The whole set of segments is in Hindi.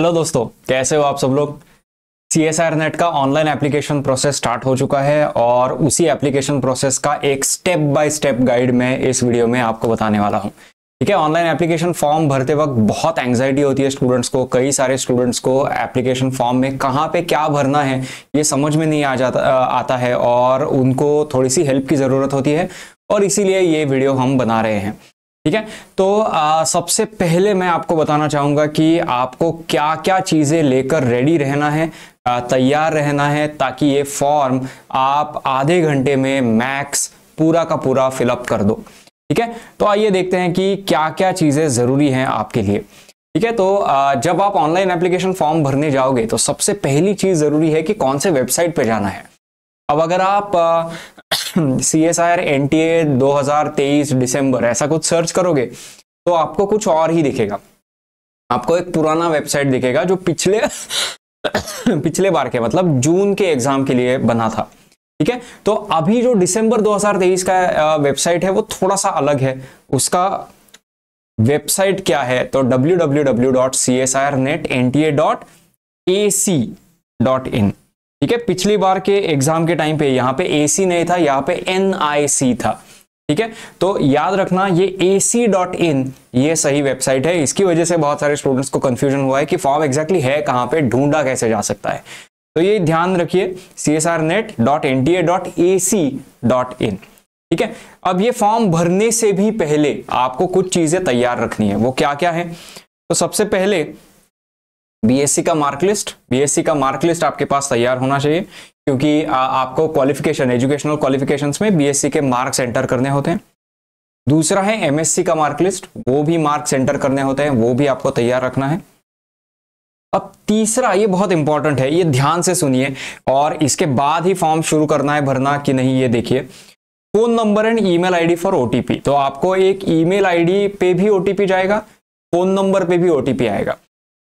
हेलो दोस्तों कैसे हो आप सब लोग सी एस आर नेट का ऑनलाइन एप्लीकेशन प्रोसेस स्टार्ट हो चुका है और उसी एप्लीकेशन प्रोसेस का एक स्टेप बाय स्टेप गाइड मैं इस वीडियो में आपको बताने वाला हूँ ठीक है ऑनलाइन एप्लीकेशन फॉर्म भरते वक्त बहुत एंग्जाइटी होती है स्टूडेंट्स को कई सारे स्टूडेंट्स को एप्लीकेशन फॉर्म में कहाँ पे क्या भरना है ये समझ में नहीं आ जाता आता है और उनको थोड़ी सी हेल्प की ज़रूरत होती है और इसीलिए ये वीडियो हम बना रहे हैं ठीक है तो आ, सबसे पहले मैं आपको बताना चाहूँगा कि आपको क्या क्या चीज़ें लेकर रेडी रहना है तैयार रहना है ताकि ये फॉर्म आप आधे घंटे में मैक्स पूरा का पूरा फिलअप कर दो ठीक है तो आइए देखते हैं कि क्या क्या चीज़ें ज़रूरी हैं आपके लिए ठीक है तो जब आप ऑनलाइन एप्लीकेशन फॉर्म भरने जाओगे तो सबसे पहली चीज़ ज़रूरी है कि कौन से वेबसाइट पर जाना है अब अगर आप C S I R N T A दो हजार तेईस डिसम्बर ऐसा कुछ सर्च करोगे तो आपको कुछ और ही दिखेगा आपको एक पुराना वेबसाइट दिखेगा जो पिछले पिछले बार के मतलब जून के एग्जाम के लिए बना था ठीक है तो अभी जो दिसंबर 2023 का वेबसाइट है वो थोड़ा सा अलग है उसका वेबसाइट क्या है तो W W W dot C S I R net N T A dot A C dot in ठीक है पिछली बार के एग्जाम के टाइम पे यहां पे एसी नहीं था यहाँ पे एनआईसी था ठीक है तो याद रखना ये ए डॉट इन ये सही वेबसाइट है इसकी वजह से बहुत सारे स्टूडेंट्स को कंफ्यूजन हुआ है कि फॉर्म एग्जैक्टली है कहां पे ढूंढा कैसे जा सकता है तो ये ध्यान रखिए C S R net dot N T A dot A C dot in ठीक है अब ये फॉर्म भरने से भी पहले आपको कुछ चीजें तैयार रखनी है वो क्या क्या है तो सबसे पहले बीएससी का मार्क लिस्ट बीएससी का मार्क लिस्ट आपके पास तैयार होना चाहिए क्योंकि आ, आपको क्वालिफिकेशन एजुकेशनल क्वालिफिकेशंस में बीएससी के मार्क्स एंटर करने होते हैं दूसरा है एमएससी का मार्क लिस्ट वो भी मार्क्स एंटर करने होते हैं वो भी आपको तैयार रखना है अब तीसरा ये बहुत इंपॉर्टेंट है ये ध्यान से सुनिए और इसके बाद ही फॉर्म शुरू करना है भरना कि नहीं ये देखिए phone number and email ID for OTP तो आपको एक ईमेल आईडी पे भी ओटीपी जाएगा फोन नंबर पे भी ओटीपी आएगा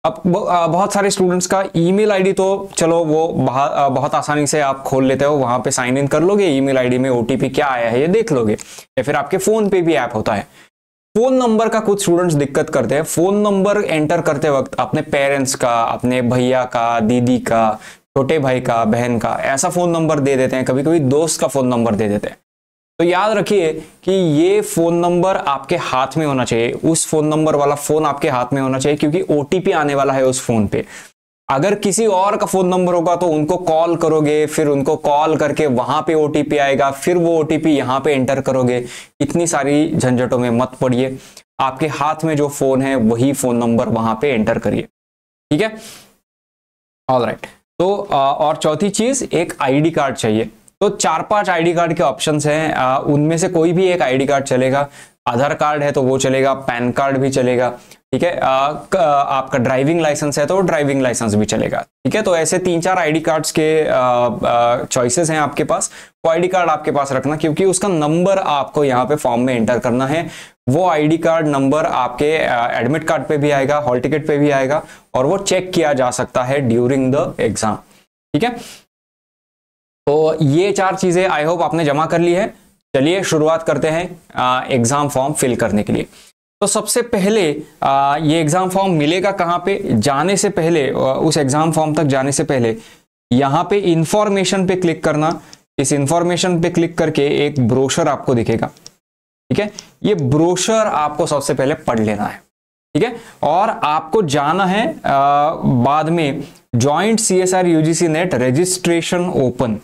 अब बहुत सारे स्टूडेंट्स का ईमेल आईडी तो चलो वो बहुत आसानी से आप खोल लेते हो वहां पे साइन इन कर लोगे ईमेल आईडी में ओटीपी क्या आया है ये देख लोगे या फिर आपके फोन पे भी ऐप होता है फोन नंबर का कुछ स्टूडेंट्स दिक्कत करते हैं फोन नंबर एंटर करते वक्त अपने पेरेंट्स का अपने भैया का दीदी का छोटे भाई का बहन का ऐसा फोन नंबर दे देते हैं कभी कभी दोस्त का फोन नंबर दे देते हैं तो याद रखिए कि ये फोन नंबर आपके हाथ में होना चाहिए उस फोन नंबर वाला फोन आपके हाथ में होना चाहिए क्योंकि ओटीपी आने वाला है उस फोन पे अगर किसी और का फोन नंबर होगा तो उनको कॉल करोगे फिर उनको कॉल करके वहां पे ओटीपी आएगा फिर वो ओटीपी यहाँ पे एंटर करोगे इतनी सारी झंझटों में मत पड़िए आपके हाथ में जो फोन है वही फोन नंबर वहां पे एंटर करिए ठीक है ऑल राइट right. तो और चौथी चीज एक आईडी कार्ड चाहिए तो चार पांच आईडी कार्ड के ऑप्शंस हैं उनमें से कोई भी एक आईडी कार्ड चलेगा आधार कार्ड है तो वो चलेगा पैन कार्ड भी चलेगा ठीक है आपका ड्राइविंग लाइसेंस है तो ड्राइविंग लाइसेंस भी चलेगा ठीक है तो ऐसे तीन चार आईडी कार्ड्स के चॉइसेस हैं आपके पास वो आईडी कार्ड आपके पास रखना क्योंकि उसका नंबर आपको यहाँ पे फॉर्म में एंटर करना है वो आईडी कार्ड नंबर आपके एडमिट कार्ड पे भी आएगा हॉल टिकट पे भी आएगा और वो चेक किया जा सकता है ड्यूरिंग द एग्जाम ठीक है तो ये चार चीज़ें आई होप आपने जमा कर ली है चलिए शुरुआत करते हैं एग्ज़ाम फॉर्म फिल करने के लिए तो सबसे पहले आ, ये एग्ज़ाम फॉर्म मिलेगा कहाँ पे जाने से पहले उस एग्ज़ाम फॉर्म तक जाने से पहले यहाँ पे इंफॉर्मेशन पे क्लिक करना इस इंफॉर्मेशन पे क्लिक करके एक ब्रोशर आपको दिखेगा ठीक है ये ब्रोशर आपको सबसे पहले पढ़ लेना है ठीक है और आपको जाना है आ, बाद में joint C S R UGC net registration open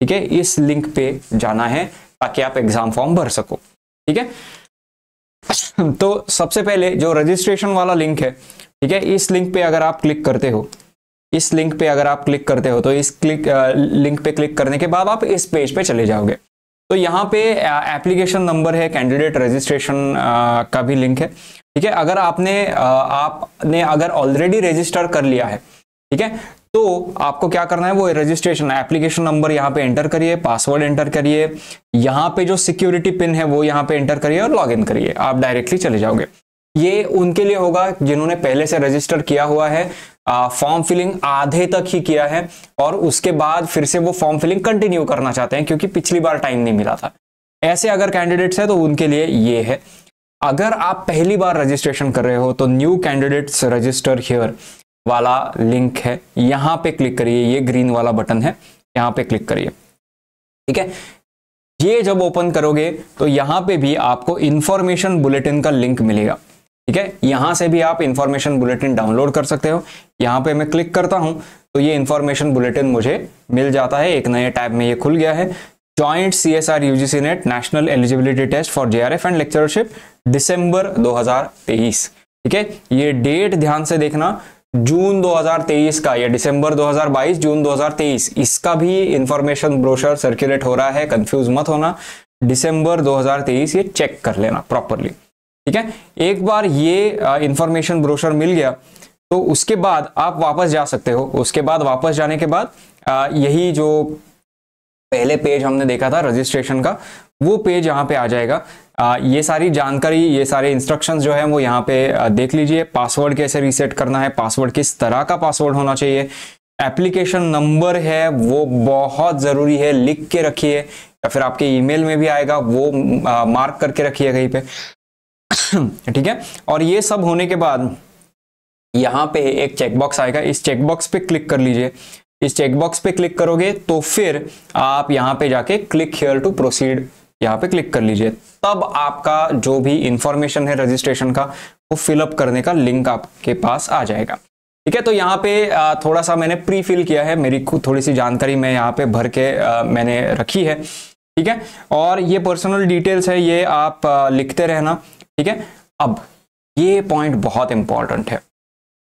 ठीक है इस लिंक पे जाना है ताकि आप एग्जाम फॉर्म भर सको ठीक है तो सबसे पहले जो रजिस्ट्रेशन वाला लिंक है ठीक है इस लिंक पे अगर आप क्लिक करते हो इस लिंक पे अगर आप क्लिक करते हो तो इस क्लिक लिंक पे क्लिक करने के बाद आप इस पेज पे चले जाओगे तो यहाँ पे एप्लीकेशन नंबर है कैंडिडेट रजिस्ट्रेशन का भी लिंक है ठीक है अगर आपने आपने अगर ऑलरेडी रजिस्टर कर लिया है ठीक है तो आपको क्या करना है वो रजिस्ट्रेशन एप्लीकेशन नंबर यहाँ पे एंटर करिए पासवर्ड एंटर करिए यहाँ पे जो सिक्योरिटी पिन है वो यहाँ पे एंटर करिए और लॉग करिए आप डायरेक्टली चले जाओगे ये उनके लिए होगा जिन्होंने पहले से रजिस्टर किया हुआ है फॉर्म फिलिंग आधे तक ही किया है और उसके बाद फिर से वो फॉर्म फिलिंग कंटिन्यू करना चाहते हैं क्योंकि पिछली बार टाइम नहीं मिला था ऐसे अगर कैंडिडेट्स हैं तो उनके लिए ये है अगर आप पहली बार रजिस्ट्रेशन कर रहे हो तो न्यू कैंडिडेट्स रजिस्टर हियर वाला लिंक है यहां पे क्लिक करिए ये ग्रीन वाला बटन है यहां पे क्लिक करिए ठीक है ये जब ओपन करोगे तो यहां पे भी आपको इंफॉर्मेशन बुलेटिन का लिंक मिलेगा ठीक है यहां से भी आप इंफॉर्मेशन बुलेटिन डाउनलोड कर सकते हो यहां पे मैं क्लिक करता हूं तो ये इंफॉर्मेशन बुलेटिन मुझे मिल जाता है एक नए टैब में ये खुल गया है joint C S R UGC net national eligibility test for F and lectureship December तेईस ठीक है ये डेट ध्यान से देखना जून 2023 का या दिसंबर 2022 जून 2023 इसका भी इंफॉर्मेशन ब्रोशर सर्कुलेट हो रहा है कंफ्यूज मत होना दिसंबर 2023 ये चेक कर लेना प्रॉपरली ठीक है एक बार ये इंफॉर्मेशन ब्रोशर मिल गया तो उसके बाद आप वापस जा सकते हो उसके बाद वापस जाने के बाद आ, यही जो पहले पेज हमने देखा था रजिस्ट्रेशन का वो पेज यहाँ पे आ जाएगा ये सारी जानकारी ये सारे इंस्ट्रक्शंस जो है वो यहाँ पे देख लीजिए पासवर्ड कैसे रीसेट करना है पासवर्ड किस तरह का पासवर्ड होना चाहिए एप्लीकेशन नंबर है वो बहुत ज़रूरी है लिख के रखिए या फिर आपके ईमेल में भी आएगा वो मार्क करके रखिए कहीं पे ठीक है और ये सब होने के बाद यहाँ पे एक चेकबॉक्स आएगा इस चेकबॉक्स पे क्लिक कर लीजिए इस चेकबॉक्स पे क्लिक करोगे तो फिर आप यहाँ पे जाके क्लिक हेयर टू प्रोसीड यहाँ पे क्लिक कर लीजिए तब आपका जो भी इंफॉर्मेशन है रजिस्ट्रेशन का वो फिलअप करने का लिंक आपके पास आ जाएगा ठीक है तो यहाँ पे थोड़ा सा मैंने प्री फिल किया है मेरी थोड़ी सी जानकारी मैं यहाँ पे भर के मैंने रखी है ठीक है और ये पर्सनल डिटेल्स है ये आप लिखते रहना ठीक है अब ये पॉइंट बहुत इंपॉर्टेंट है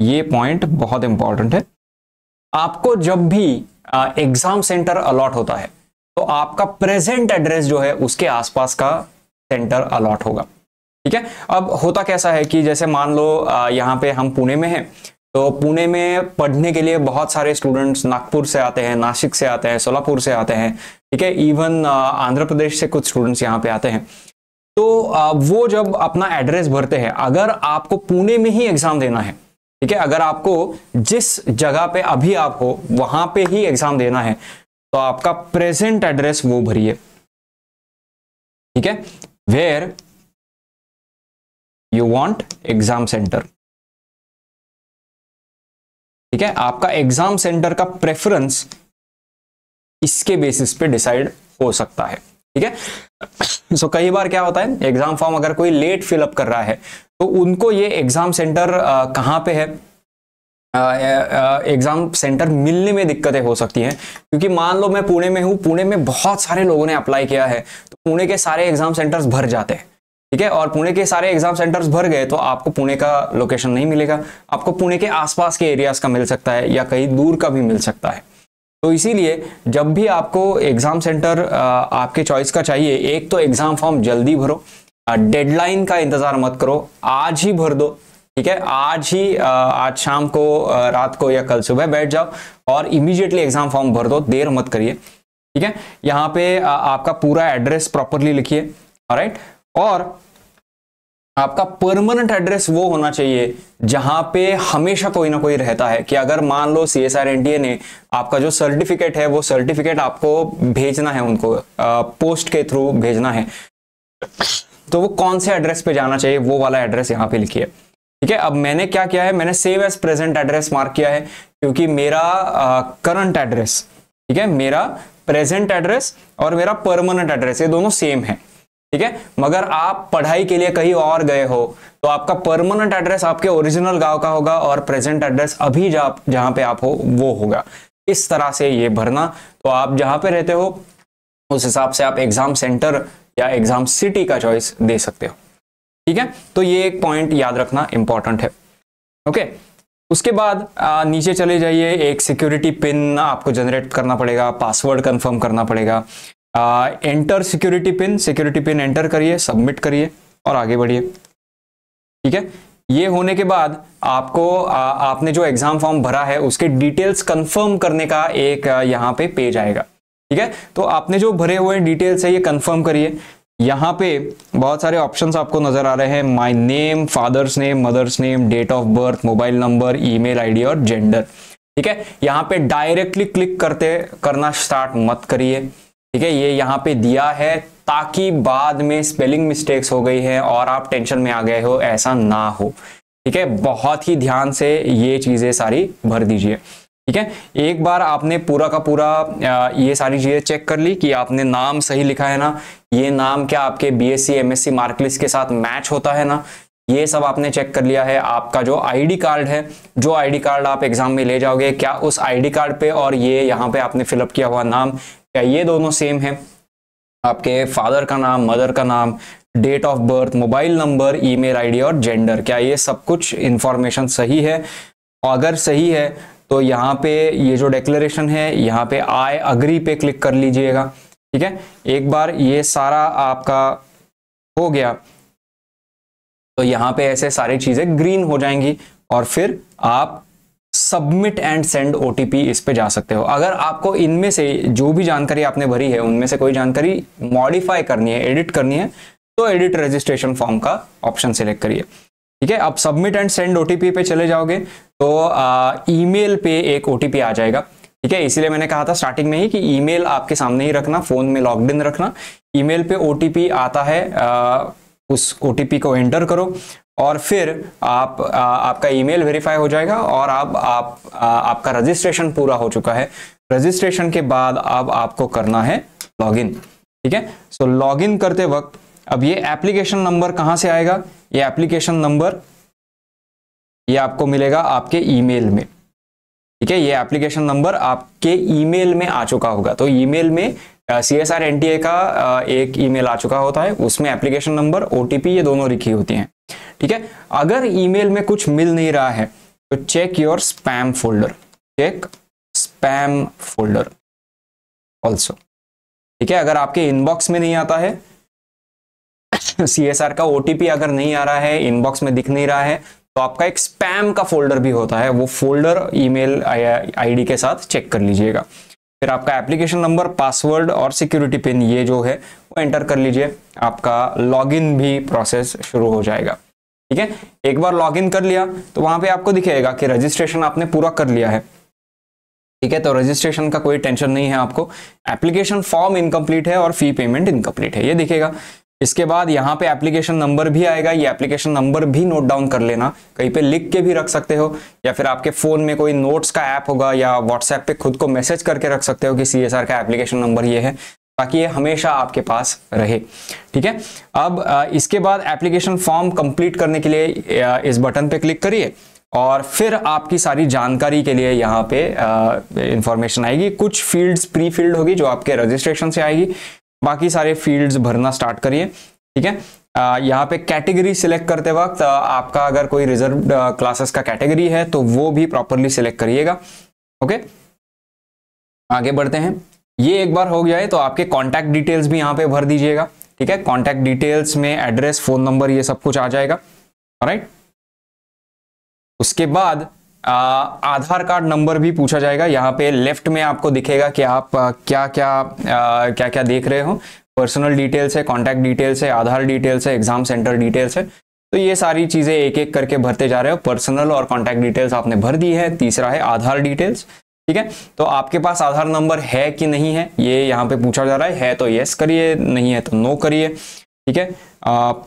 ये पॉइंट बहुत इंपॉर्टेंट है आपको जब भी एग्जाम सेंटर अलॉट होता है तो आपका प्रेजेंट एड्रेस जो है उसके आसपास का सेंटर अलॉट होगा ठीक है अब होता कैसा है कि जैसे मान लो यहाँ पे हम पुणे में हैं तो पुणे में पढ़ने के लिए बहुत सारे स्टूडेंट्स नागपुर से आते हैं नासिक से आते हैं सोलापुर से आते हैं ठीक है इवन आंध्र प्रदेश से कुछ स्टूडेंट्स यहाँ पे आते हैं तो वो जब अपना एड्रेस भरते हैं अगर आपको पुणे में ही एग्जाम देना है ठीक है अगर आपको जिस जगह पे अभी आप हो वहां पे ही एग्जाम देना है तो आपका प्रेजेंट एड्रेस वो भरिए ठीक है where you want exam centre ठीक है आपका एग्जाम सेंटर का प्रेफरेंस इसके बेसिस पे डिसाइड हो सकता है ठीक है सो कई बार क्या होता है एग्जाम फॉर्म अगर कोई लेट फिलअप कर रहा है तो उनको ये एग्जाम सेंटर कहां पे है एग्ज़ाम सेंटर मिलने में दिक्कतें हो सकती हैं क्योंकि मान लो मैं पुणे में हूँ पुणे में बहुत सारे लोगों ने अप्लाई किया है तो पुणे के सारे एग्ज़ाम सेंटर्स भर जाते हैं ठीक है और पुणे के सारे एग्जाम सेंटर्स भर गए तो आपको पुणे का लोकेशन नहीं मिलेगा आपको पुणे के आसपास के एरियाज का मिल सकता है या कहीं दूर का भी मिल सकता है तो इसीलिए जब भी आपको एग्जाम सेंटर आपके चॉइस का चाहिए एक तो एग्जाम फॉर्म जल्दी भरो डेडलाइन का इंतजार मत करो आज ही भर दो ठीक है आज ही आज शाम को रात को या कल सुबह बैठ जाओ और इमीडिएटली एग्जाम फॉर्म भर दो देर मत करिए ठीक है यहाँ पे आपका पूरा एड्रेस प्रॉपरली लिखिए राइट और आपका परमानेंट एड्रेस वो होना चाहिए जहां पे हमेशा कोई ना कोई रहता है कि अगर मान लो सी एस आर एन ने आपका जो सर्टिफिकेट है वो सर्टिफिकेट आपको भेजना है उनको आ, पोस्ट के थ्रू भेजना है तो वो कौन से एड्रेस पे जाना चाहिए वो वाला एड्रेस यहाँ पे लिखिए ठीक है अब मैंने क्या किया है मैंने save as present address mark किया है क्योंकि मेरा करंट एड्रेस ठीक है मेरा प्रेजेंट एड्रेस और मेरा परमानेंट एड्रेस ये दोनों सेम है ठीक है मगर आप पढ़ाई के लिए कहीं और गए हो तो आपका परमानेंट एड्रेस आपके ओरिजिनल गांव का होगा और प्रेजेंट एड्रेस अभी जहां पे आप हो वो होगा इस तरह से ये भरना तो आप जहां पे रहते हो उस हिसाब से आप एग्जाम सेंटर या एग्जाम सिटी का चॉइस दे सकते हो ठीक है तो ये एक पॉइंट याद रखना इंपॉर्टेंट है ओके उसके बाद आ, नीचे चले जाइए एक सिक्योरिटी पिन आपको जनरेट करना पड़ेगा पासवर्ड कंफर्म करना पड़ेगा आ, enter security pin security pin enter करिए सबमिट करिए और आगे बढ़िए ठीक है ये होने के बाद आपको आ, आपने जो एग्जाम फॉर्म भरा है उसके डिटेल्स कंफर्म करने का एक यहाँ पे पेज आएगा ठीक है तो आपने जो भरे हुए डिटेल्स है ये कंफर्म करिए यहाँ पे बहुत सारे ऑप्शंस आपको नजर आ रहे हैं my name father's name mother's name date of birth mobile number email ID और जेंडर ठीक है यहाँ पे डायरेक्टली क्लिक करते करना स्टार्ट मत करिए ठीक है ये यहाँ पे दिया है ताकि बाद में स्पेलिंग मिस्टेक्स हो गई है और आप टेंशन में आ गए हो ऐसा ना हो ठीक है बहुत ही ध्यान से ये चीजें सारी भर दीजिए ठीक है एक बार आपने पूरा का पूरा ये सारी चीज़ें चेक कर ली कि आपने नाम सही लिखा है ना ये नाम क्या आपके B S C M S C mark list के साथ मैच होता है ना ये सब आपने चेक कर लिया है आपका जो आईडी कार्ड है जो आईडी कार्ड आप एग्जाम में ले जाओगे क्या उस आईडी कार्ड पे और ये यहाँ पे आपने फिलअप किया हुआ नाम क्या ये दोनों सेम है आपके फादर का नाम मदर का नाम date of birth mobile number email ID और जेंडर क्या ये सब कुछ इंफॉर्मेशन सही है अगर सही है तो यहाँ पे ये जो डेक्लेरेशन है यहाँ पे आई अग्री पे क्लिक कर लीजिएगा ठीक है एक बार ये सारा आपका हो गया तो यहाँ पे ऐसे सारी चीजें ग्रीन हो जाएंगी और फिर आप सबमिट एंड सेंड ओटीपी इस पे जा सकते हो अगर आपको इनमें से जो भी जानकारी आपने भरी है उनमें से कोई जानकारी मॉडिफाई करनी है एडिट करनी है तो एडिट रजिस्ट्रेशन फॉर्म का ऑप्शन सिलेक्ट करिए ठीक है आप सबमिट एंड सेंड ओटीपी पे चले जाओगे तो ईमेल पे एक ओ आ जाएगा ठीक है इसीलिए मैंने कहा था स्टार्टिंग में ही कि ईमेल आपके सामने ही रखना फोन में लॉग इन रखना ईमेल पे ओ आता है आ, उस ओ को एंटर करो और फिर आप आ, आपका ईमेल वेरीफाई हो जाएगा और आप, आप आ, आपका रजिस्ट्रेशन पूरा हो चुका है रजिस्ट्रेशन के बाद अब आपको करना है लॉगिन ठीक है सो लॉगिन करते वक्त अब ये एप्लीकेशन नंबर कहाँ से आएगा ये एप्लीकेशन नंबर ये आपको मिलेगा आपके ईमेल में ठीक है ये एप्लीकेशन नंबर आपके ईमेल में आ चुका होगा तो ईमेल में C S R N T A का एक ईमेल आ चुका होता है उसमें एप्लीकेशन नंबर ओ ये दोनों लिखी होती हैं ठीक है अगर ईमेल में कुछ मिल नहीं रहा है तो check your spam folder check spam folder also ठीक है अगर आपके इनबॉक्स में नहीं आता है सी का ओ अगर नहीं आ रहा है इनबॉक्स में दिख नहीं रहा है तो आपका एक स्पैम का फोल्डर भी होता है वो फोल्डर ईमेल आईडी के साथ चेक कर लीजिएगा फिर आपका एप्लीकेशन नंबर पासवर्ड और सिक्योरिटी पिन ये जो है वो एंटर कर लीजिए आपका लॉगिन भी प्रोसेस शुरू हो जाएगा ठीक है एक बार लॉगिन कर लिया तो वहां पे आपको दिखेगा कि रजिस्ट्रेशन आपने पूरा कर लिया है ठीक है तो रजिस्ट्रेशन का कोई टेंशन नहीं है आपको एप्लीकेशन फॉर्म इनकम्प्लीट है और फी पेमेंट इनकम्प्लीट है ये दिखेगा इसके बाद यहाँ पे एप्लीकेशन नंबर भी आएगा ये एप्लीकेशन नंबर भी नोट डाउन कर लेना कहीं पे लिख के भी रख सकते हो या फिर आपके फोन में कोई नोट्स का ऐप होगा या व्हाट्सएप पे खुद को मैसेज करके रख सकते हो कि सी का एप्लीकेशन नंबर ये है ताकि ये हमेशा आपके पास रहे ठीक है अब इसके बाद एप्लीकेशन फॉर्म कंप्लीट करने के लिए इस बटन पे क्लिक करिए और फिर आपकी सारी जानकारी के लिए यहाँ पे इंफॉर्मेशन आएगी कुछ फील्ड्स प्री फील्ड होगी जो आपके रजिस्ट्रेशन से आएगी बाकी सारे फील्ड्स भरना स्टार्ट करिए ठीक है यहाँ पे कैटेगरी सिलेक्ट करते वक्त आपका अगर कोई रिजर्व क्लासेस का कैटेगरी है तो वो भी प्रॉपरली सिलेक्ट करिएगा ओके आगे बढ़ते हैं ये एक बार हो गया है तो आपके कॉन्टैक्ट डिटेल्स भी यहाँ पे भर दीजिएगा ठीक है कॉन्टैक्ट डिटेल्स में एड्रेस फोन नंबर ये सब कुछ आ जाएगा राइट उसके बाद आधार कार्ड नंबर भी पूछा जाएगा यहाँ पे लेफ्ट में आपको दिखेगा कि आप क्या क्या क्या क्या देख रहे हो पर्सनल डिटेल्स है कॉन्टैक्ट डिटेल्स है आधार डिटेल्स है एग्जाम सेंटर डिटेल्स है तो ये सारी चीज़ें एक एक करके भरते जा रहे हो पर्सनल और कॉन्टैक्ट डिटेल्स आपने भर दी है तीसरा है आधार डिटेल्स ठीक है तो आपके पास आधार नंबर है कि नहीं है ये यहाँ पे पूछा जा रहा है है तो यस करिए नहीं है तो नो करिए ठीक है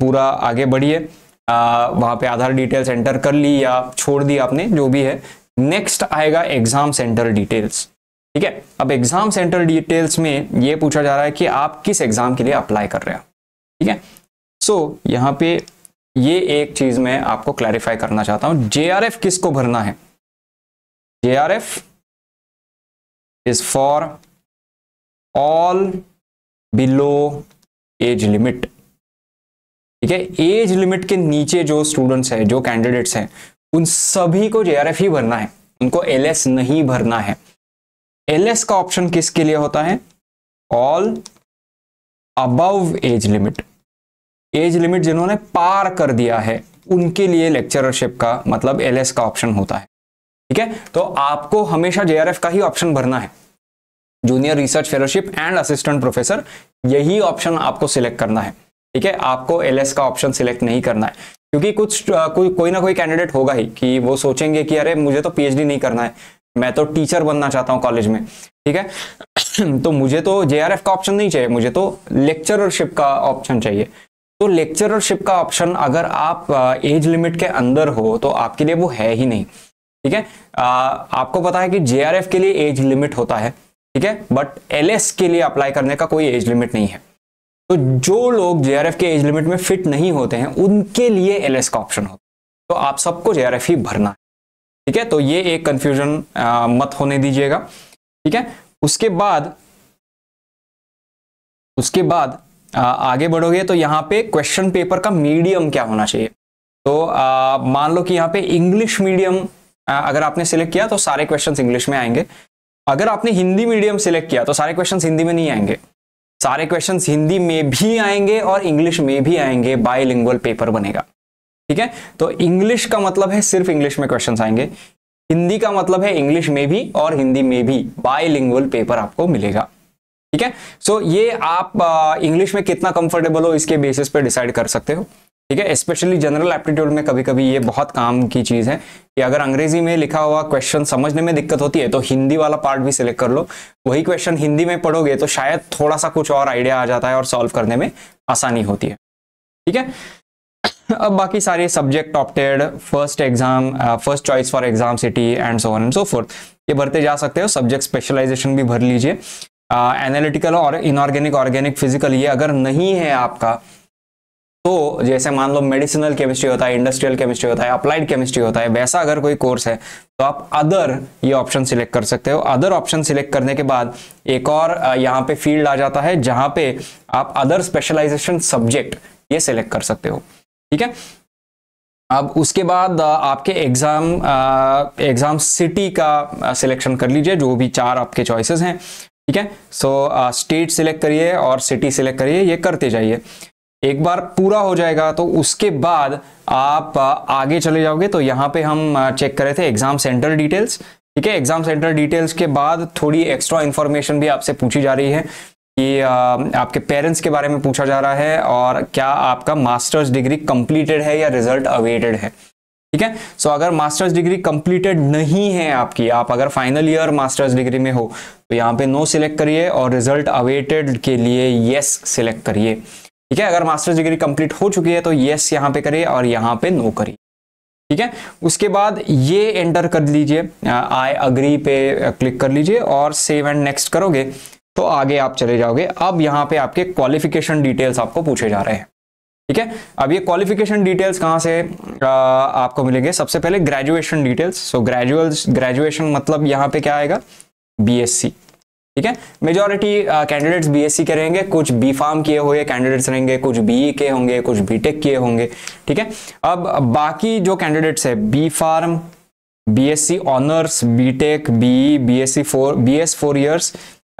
पूरा आगे बढ़िए वहां पे आधार डिटेल्स एंटर कर ली या छोड़ दी आपने जो भी है नेक्स्ट आएगा एग्जाम सेंटर डिटेल्स ठीक है अब एग्जाम सेंटर डिटेल्स में ये पूछा जा रहा है कि आप किस एग्जाम के लिए अप्लाई कर रहे हैं ठीक है सो so, यहाँ पे ये एक चीज मैं आपको क्लैरिफाई करना चाहता हूं जे किसको भरना है J R F is for all below age limit ठीक है एज लिमिट के नीचे जो स्टूडेंट्स हैं जो कैंडिडेट्स हैं उन सभी को जे ही भरना है उनको एल नहीं भरना है एल का ऑप्शन किसके लिए होता है all above age limit age limit जिन्होंने पार कर दिया है उनके लिए लेक्चरशिप का मतलब एल का ऑप्शन होता है ठीक है तो आपको हमेशा जे का ही ऑप्शन भरना है junior research fellowship and assistant professor यही ऑप्शन आपको सिलेक्ट करना है ठीक है आपको एल का ऑप्शन सिलेक्ट नहीं करना है क्योंकि कुछ कोई कोई ना कोई कैंडिडेट होगा ही कि वो सोचेंगे कि अरे मुझे तो पीएचडी नहीं करना है मैं तो टीचर बनना चाहता हूँ कॉलेज में ठीक है तो मुझे तो जेआरएफ का ऑप्शन नहीं चाहिए मुझे तो लेक्चररशिप का ऑप्शन चाहिए तो लेक्चररशिप का ऑप्शन अगर आप एज लिमिट के अंदर हो तो आपके लिए वो है ही नहीं ठीक है आपको पता है कि जे के लिए एज लिमिट होता है ठीक है बट एल के लिए अप्लाई करने का कोई एज लिमिट नहीं है तो जो लोग जे के एज लिमिट में फिट नहीं होते हैं उनके लिए एल का ऑप्शन होता है तो आप सबको जे ही भरना है ठीक है तो ये एक कंफ्यूजन मत होने दीजिएगा ठीक है उसके बाद उसके बाद आ, आगे बढ़ोगे तो यहाँ पे क्वेश्चन पेपर का मीडियम क्या होना चाहिए तो मान लो कि यहाँ पे इंग्लिश मीडियम अगर आपने सिलेक्ट किया तो सारे क्वेश्चंस इंग्लिश में आएंगे अगर आपने हिंदी मीडियम सिलेक्ट किया तो सारे क्वेश्चंस हिंदी में नहीं आएंगे सारे क्वेश्चन हिंदी में भी आएंगे और इंग्लिश में भी आएंगे बाई पेपर बनेगा ठीक है तो इंग्लिश का मतलब है सिर्फ इंग्लिश में क्वेश्चन आएंगे हिंदी का मतलब है इंग्लिश में भी और हिंदी में भी बाई पेपर आपको मिलेगा ठीक है सो ये आप इंग्लिश uh, में कितना कंफर्टेबल हो इसके बेसिस पे डिसाइड कर सकते हो ठीक है स्पेशली जनरल एप्टीट्यूड में कभी कभी ये बहुत काम की चीज है कि अगर अंग्रेजी में लिखा हुआ क्वेश्चन समझने में दिक्कत होती है तो हिंदी वाला पार्ट भी सिलेक्ट कर लो वही क्वेश्चन हिंदी में पढ़ोगे तो शायद थोड़ा सा कुछ और आइडिया आ जाता है और सॉल्व करने में आसानी होती है ठीक है अब बाकी सारे subject opted first exam first choice for exam city and so and so fourth ये भरते जा सकते हो सब्जेक्ट स्पेशलाइजेशन भी भर लीजिए एनालिटिकल uh, और इनऑर्गेनिक ऑर्गेनिक फिजिकल ये अगर नहीं है आपका तो जैसे मान लो मेडिसिनल केमिस्ट्री होता है इंडस्ट्रियल केमिस्ट्री होता है अप्लाइड केमिस्ट्री होता है वैसा अगर कोई कोर्स है तो आप अदर ये ऑप्शन सिलेक्ट कर सकते हो अदर ऑप्शन सिलेक्ट करने के बाद एक और यहाँ पे फील्ड आ जाता है जहां पे आप अदर स्पेशलाइजेशन सब्जेक्ट ये सिलेक्ट कर सकते हो ठीक है अब उसके बाद आपके एग्ज़ाम एग्ज़ाम सिटी का सिलेक्शन कर लीजिए जो भी चार आपके चॉइसेस हैं ठीक है सो स्टेट सिलेक्ट करिए और सिटी सिलेक्ट करिए ये करते जाइए एक बार पूरा हो जाएगा तो उसके बाद आप आगे चले जाओगे तो यहाँ पे हम चेक करे थे एग्जाम सेंटर डिटेल्स ठीक है एग्जाम सेंटर डिटेल्स के बाद थोड़ी एक्स्ट्रा इन्फॉर्मेशन भी आपसे पूछी जा रही है कि आपके पेरेंट्स के बारे में पूछा जा रहा है और क्या आपका मास्टर्स डिग्री कंप्लीटेड है या रिजल्ट अवेटेड है ठीक है सो अगर मास्टर्स डिग्री कंप्लीटेड नहीं है आपकी आप अगर फाइनल ईयर मास्टर्स डिग्री में हो तो यहाँ पे नो सिलेक्ट करिए और रिजल्ट अवेटेड के लिए येस सिलेक्ट करिए ठीक है अगर मास्टर्स डिग्री कंप्लीट हो चुकी है तो येस यहाँ पे करिए और यहाँ पे नो करिए ठीक है उसके बाद ये एंटर कर लीजिए आई uh, अग्री पे क्लिक uh, कर लीजिए और सेव एंड नेक्स्ट करोगे तो आगे आप चले जाओगे अब यहाँ पे आपके क्वालिफिकेशन डिटेल्स आपको पूछे जा रहे हैं ठीक है अब ये क्वालिफिकेशन डिटेल्स कहाँ से आ, uh, आपको मिलेंगे सबसे पहले graduation details so gradual graduation मतलब यहाँ पे क्या आएगा बी ठीक है मेजोरिटी कैंडिडेट्स बीएससी के रहेंगे कुछ बी फार्म e किए हुए कैंडिडेट्स रहेंगे कुछ बी के होंगे कुछ बीटेक किए होंगे ठीक है अब बाकी जो कैंडिडेट्स है B pharm BSc honours BTech BE BSc four BS four years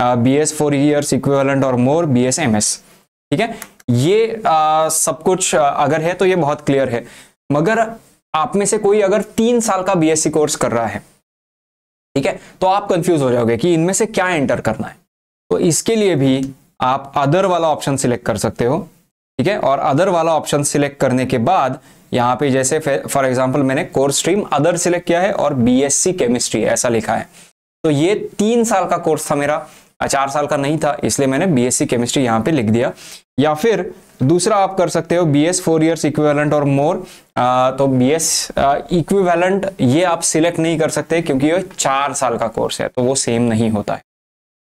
BS four years equivalent और मोर बीएसएमएस ठीक है ये आ, uh, सब कुछ uh, अगर है तो ये बहुत क्लियर है मगर आप में से कोई अगर तीन साल का बीएससी कोर्स कर रहा है ठीक है तो आप कंफ्यूज हो जाओगे कि इनमें से क्या एंटर करना है तो इसके लिए भी आप अदर वाला ऑप्शन सिलेक्ट कर सकते हो ठीक है और अदर वाला ऑप्शन सिलेक्ट करने के बाद यहाँ पे जैसे फॉर एग्जाम्पल मैंने कोर्स स्ट्रीम अदर सिलेक्ट किया है और बीएससी केमिस्ट्री ऐसा लिखा है तो ये तीन साल का कोर्स था मेरा चार साल का नहीं था इसलिए मैंने बीएससी केमिस्ट्री यहाँ पे लिख दिया या फिर दूसरा आप कर सकते हो B S four years equivalent और मोर तो बी एस इक्विवेलेंट ये आप सिलेक्ट नहीं कर सकते क्योंकि ये चार साल का कोर्स है तो वो सेम नहीं होता है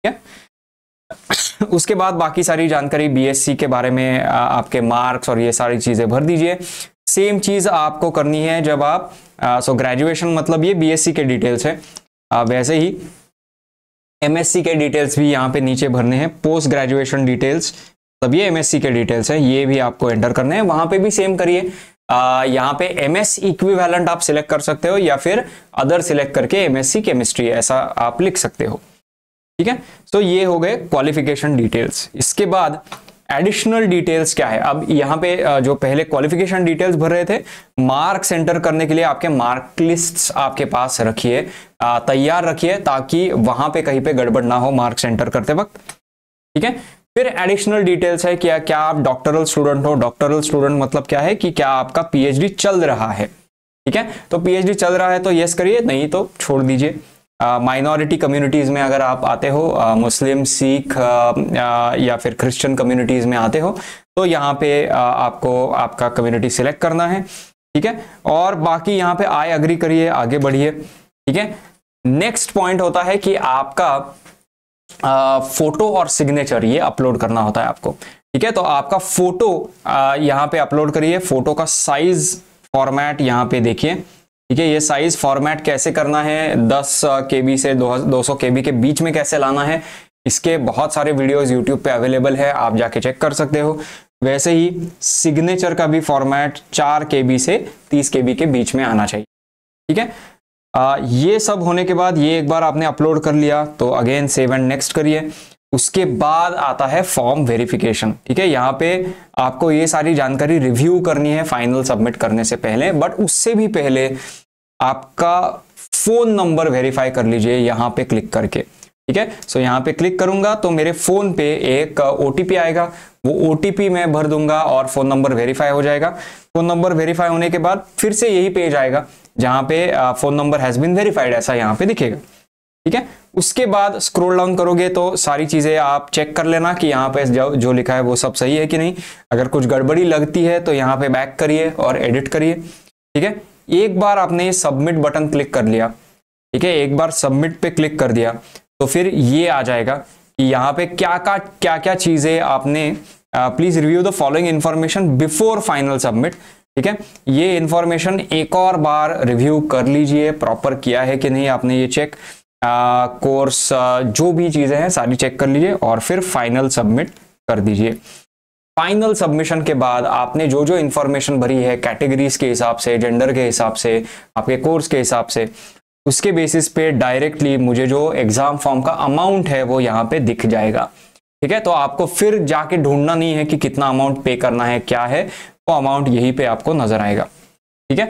ठीक है उसके बाद बाकी सारी जानकारी बीएससी के बारे में आपके मार्क्स और ये सारी चीजें भर दीजिए सेम चीज आपको करनी है जब आप सो ग्रेजुएशन मतलब ये बीएससी के डिटेल्स है वैसे ही एमएससी के डिटेल्स भी यहाँ पे नीचे भरने हैं पोस्ट ग्रेजुएशन डिटेल्स तब ये एमएससी के डिटेल्स है ये भी आपको एंटर करने हैं वहां पे भी सेम करिए यहाँ पे एम एस इक्विवेलेंट आप सिलेक्ट कर सकते हो या फिर अदर सिलेक्ट करके एमएससी केमिस्ट्री ऐसा आप लिख सकते हो ठीक है सो ये हो गए क्वालिफिकेशन डिटेल्स इसके बाद एडिशनल डिटेल्स क्या है अब यहाँ पे जो पहले क्वालिफिकेशन डिटेल्स भर रहे थे मार्क्स एंटर करने के लिए आपके मार्क लिस्ट आपके पास रखिए तैयार रखिए ताकि वहां पे कहीं पे गड़बड़ ना हो मार्क्स एंटर करते वक्त ठीक है फिर एडिशनल डिटेल्स है क्या क्या आप डॉक्टरल स्टूडेंट हो डॉक्टरल स्टूडेंट मतलब क्या है कि क्या आपका पीएचडी चल रहा है ठीक है तो पीएचडी चल रहा है तो यस करिए नहीं तो छोड़ दीजिए माइनॉरिटी कम्युनिटीज़ में अगर आप आते हो मुस्लिम सिख या फिर क्रिश्चियन कम्युनिटीज़ में आते हो तो यहाँ पे आ, आपको आपका कम्युनिटी सिलेक्ट करना है ठीक है और बाकी यहाँ पे आई अग्री करिए आगे बढ़िए ठीक है नेक्स्ट पॉइंट होता है कि आपका फोटो और सिग्नेचर ये अपलोड करना होता है आपको ठीक है तो आपका फोटो यहाँ पे अपलोड करिए फोटो का साइज फॉर्मेट यहाँ पे देखिए ठीक है ये साइज फॉर्मेट कैसे करना है 10 के से 200 के के बीच में कैसे लाना है इसके बहुत सारे वीडियोस यूट्यूब पे अवेलेबल है आप जाके चेक कर सकते हो वैसे ही सिग्नेचर का भी फॉर्मेट चार के से तीस के के बीच में आना चाहिए ठीक है आ, ये सब होने के बाद ये एक बार आपने अपलोड कर लिया तो अगेन सेव एंड नेक्स्ट करिए उसके बाद आता है फॉर्म वेरिफिकेशन ठीक है यहाँ पे आपको ये सारी जानकारी रिव्यू करनी है फाइनल सबमिट करने से पहले बट उससे भी पहले आपका फोन नंबर वेरीफाई कर लीजिए यहाँ पे क्लिक करके ठीक है सो यहाँ पे क्लिक करूंगा तो मेरे फोन पे एक ओ आएगा वो ओ मैं भर दूंगा और फोन नंबर वेरीफाई हो जाएगा फोन नंबर वेरीफाई होने के बाद फिर से यही पेज आएगा जहां पे phone number has been verified ऐसा यहाँ पे दिखेगा ठीक है उसके बाद स्क्रोल डाउन करोगे तो सारी चीजें आप चेक कर लेना कि यहाँ पे जो जो लिखा है वो सब सही है कि नहीं अगर कुछ गड़बड़ी लगती है तो यहाँ पे बैक करिए और एडिट करिए ठीक है एक बार आपने ये सबमिट बटन क्लिक कर लिया ठीक है एक बार सबमिट पे क्लिक कर दिया तो फिर ये आ जाएगा कि यहाँ पे क्या का क्या क्या चीजें आपने please review the following information before final submit ठीक है ये इंफॉर्मेशन एक और बार रिव्यू कर लीजिए प्रॉपर किया है कि नहीं आपने ये चेक कोर्स जो भी चीज़ें हैं सारी चेक कर लीजिए और फिर फाइनल सबमिट कर दीजिए फाइनल सबमिशन के बाद आपने जो जो इंफॉर्मेशन भरी है कैटेगरीज के हिसाब से जेंडर के हिसाब से आपके कोर्स के हिसाब से उसके बेसिस पे डायरेक्टली मुझे जो एग्जाम फॉर्म का अमाउंट है वो यहाँ पे दिख जाएगा ठीक है तो आपको फिर जाके ढूंढना नहीं है कि कितना अमाउंट पे करना है क्या है वो अमाउंट यहीं पे आपको नजर आएगा ठीक है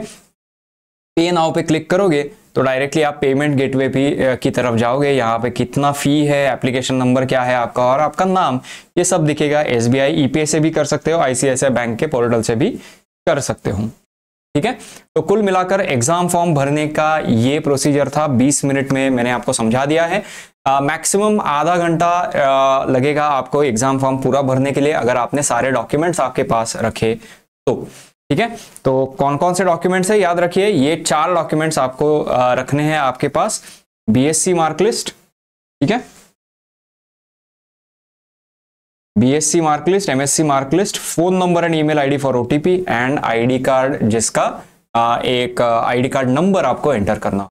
पे नाउ पे क्लिक करोगे तो डायरेक्टली आप पेमेंट गेटवे भी की तरफ जाओगे यहाँ पे कितना फ़ी है एप्लीकेशन नंबर क्या है आपका और आपका नाम ये सब दिखेगा एस बी आई से भी कर सकते हो आई बैंक के पोर्टल से भी कर सकते हो ठीक है तो कुल मिलाकर एग्जाम फॉर्म भरने का ये प्रोसीजर था 20 मिनट में मैंने आपको समझा दिया है मैक्सिमम आधा घंटा लगेगा आपको एग्जाम फॉर्म पूरा भरने के लिए अगर आपने सारे डॉक्यूमेंट्स आपके पास रखे तो ठीक है तो कौन कौन से डॉक्यूमेंट्स है याद रखिए ये चार डॉक्यूमेंट्स आपको रखने हैं आपके पास बीएससी मार्क लिस्ट ठीक है BSc mark list list MSc mark list phone number and email ID for OTP and ID card जिसका एक आईडी कार्ड नंबर आपको एंटर करना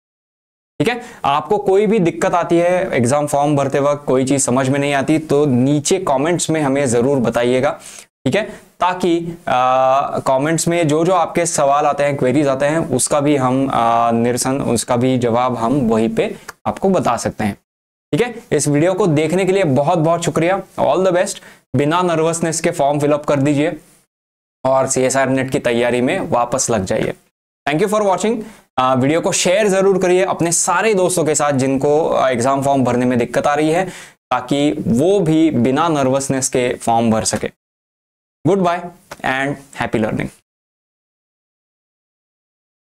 ठीक है आपको कोई भी दिक्कत आती है एग्जाम फॉर्म भरते वक्त कोई चीज समझ में नहीं आती तो नीचे कमेंट्स में हमें जरूर बताइएगा ठीक है ताकि कमेंट्स में जो जो आपके सवाल आते हैं क्वेरीज आते हैं उसका भी हम निरसन उसका भी जवाब हम वहीं पे आपको बता सकते हैं ठीक है इस वीडियो को देखने के लिए बहुत बहुत शुक्रिया ऑल द बेस्ट बिना नर्वसनेस के फॉर्म फिलअप कर दीजिए और सी एस आर नेट की तैयारी में वापस लग जाइए thank you for watching video को शेयर जरूर करिए अपने सारे दोस्तों के साथ जिनको एग्जाम फॉर्म भरने में दिक्कत आ रही है ताकि वो भी बिना नर्वसनेस के फॉर्म भर सके Goodbye and happy learning.